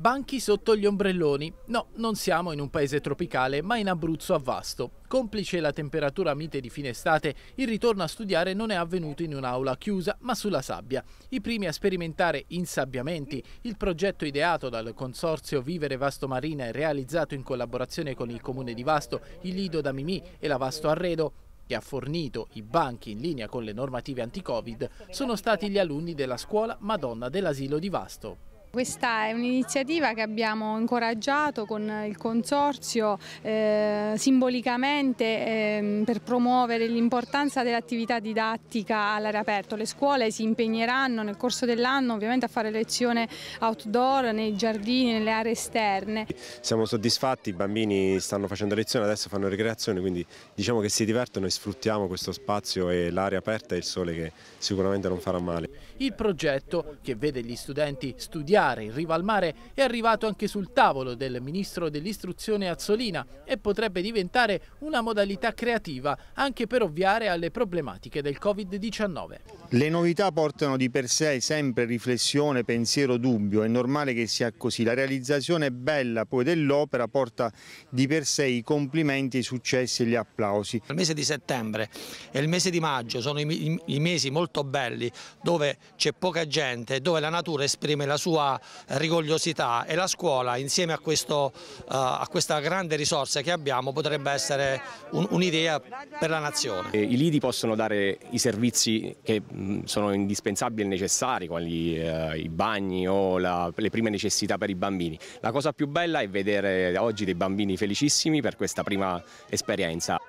Banchi sotto gli ombrelloni. No, non siamo in un paese tropicale, ma in Abruzzo a vasto. Complice la temperatura mite di fine estate, il ritorno a studiare non è avvenuto in un'aula chiusa, ma sulla sabbia. I primi a sperimentare insabbiamenti, il progetto ideato dal consorzio Vivere Vasto Marina e realizzato in collaborazione con il comune di Vasto, il Lido da Mimì e la Vasto Arredo, che ha fornito i banchi in linea con le normative anti-Covid, sono stati gli alunni della scuola Madonna dell'asilo di Vasto. Questa è un'iniziativa che abbiamo incoraggiato con il Consorzio eh, simbolicamente eh, per promuovere l'importanza dell'attività didattica all'aria aperta. Le scuole si impegneranno nel corso dell'anno ovviamente a fare lezione outdoor nei giardini, nelle aree esterne. Siamo soddisfatti, i bambini stanno facendo lezione, adesso fanno ricreazione, quindi diciamo che si divertono e sfruttiamo questo spazio e l'aria aperta e il sole che sicuramente non farà male. Il progetto che vede gli studenti studiare nucleare in riva al mare è arrivato anche sul tavolo del ministro dell'istruzione Azzolina e potrebbe diventare una modalità creativa anche per ovviare alle problematiche del Covid-19. Le novità portano di per sé sempre riflessione, pensiero, dubbio, è normale che sia così. La realizzazione bella poi dell'opera porta di per sé i complimenti, i successi e gli applausi. Il mese di settembre e il mese di maggio sono i, i mesi molto belli dove c'è poca gente, dove la natura esprime la sua rigogliosità e la scuola insieme a, questo, eh, a questa grande risorsa che abbiamo potrebbe essere un'idea per la nazione. Eh, I lidi possono dare i servizi che sono indispensabili e necessari, quali eh, i bagni o la, le prime necessità per i bambini. La cosa più bella è vedere oggi dei bambini felicissimi per questa prima esperienza.